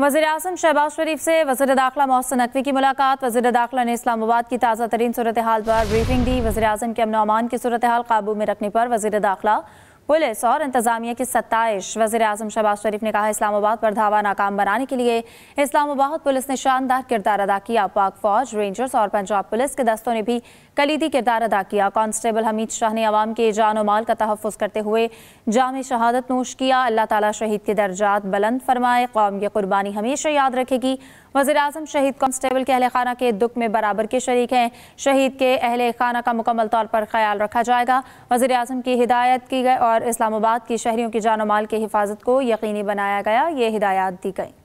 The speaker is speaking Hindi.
वजी अजम शहबाज शरीफ से वजर दाखिला मोहसिन नकवी की मुलाकात वजी दाखिला ने इस्लामाबाद की ताज़ा तरीन सूरत हाल पर ब्रीफिंग दी वजी अजम के अमन अमान की सूरत हाल काबू में रखने पर वजी दाखिला पुलिस और इंतजामिया की सत्ताईश वजी अजम शहबाज शरीफ ने कहा इस्लामाबाद पर धावा नाकाम बनाने के लिए इस्लामाबाद पुलिस ने शानदार किरदार अदा किया पाक फौज रेंजर्स और पंजाब पुलिस के दस्तों ने भी कलीदी किरदार अदा किया कांस्टेबल हमीद शाह ने आवाम के जान माल का तहफ़ करते हुए जाम शहादत नोश किया अल्लाह ताला शहीद के दर्जात बुलंद फरमाए कौम की कुर्बानी हमेशा याद रखेगी वजी अजम शहीद कांस्टेबल के अहल खाना के दुख में बराबर के शरीक हैं शहीद के अहल खाना का मुकम्मल तौर पर ख्याल रखा जाएगा वजी अजम की हिदायत की गई और और इस्लामाबाद की शहरीों की जान माल की हिफाजत को यकीनी बनाया गया ये हिदायत दी गई